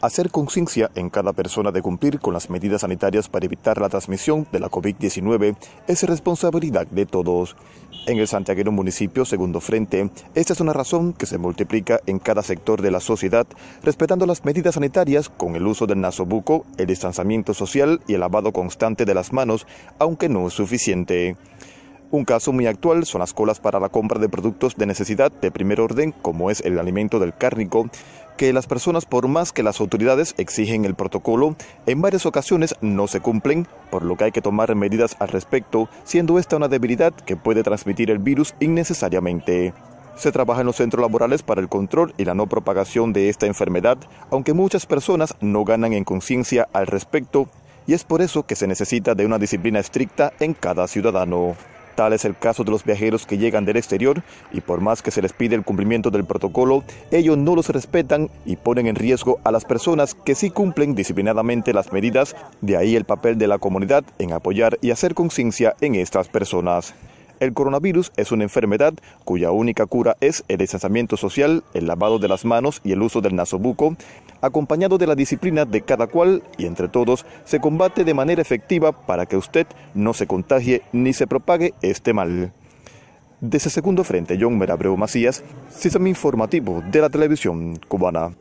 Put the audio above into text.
hacer conciencia en cada persona de cumplir con las medidas sanitarias para evitar la transmisión de la COVID-19 es responsabilidad de todos. En el santiaguero municipio Segundo Frente, esta es una razón que se multiplica en cada sector de la sociedad, respetando las medidas sanitarias con el uso del nasobuco, el distanciamiento social y el lavado constante de las manos, aunque no es suficiente. Un caso muy actual son las colas para la compra de productos de necesidad de primer orden, como es el alimento del cárnico, que las personas, por más que las autoridades exigen el protocolo, en varias ocasiones no se cumplen, por lo que hay que tomar medidas al respecto, siendo esta una debilidad que puede transmitir el virus innecesariamente. Se trabaja en los centros laborales para el control y la no propagación de esta enfermedad, aunque muchas personas no ganan en conciencia al respecto, y es por eso que se necesita de una disciplina estricta en cada ciudadano. Tal es el caso de los viajeros que llegan del exterior y por más que se les pide el cumplimiento del protocolo, ellos no los respetan y ponen en riesgo a las personas que sí cumplen disciplinadamente las medidas, de ahí el papel de la comunidad en apoyar y hacer conciencia en estas personas. El coronavirus es una enfermedad cuya única cura es el distanciamiento social, el lavado de las manos y el uso del nasobuco, acompañado de la disciplina de cada cual y entre todos se combate de manera efectiva para que usted no se contagie ni se propague este mal. Desde Segundo Frente, John Merabreu Macías, Sistema Informativo de la Televisión Cubana.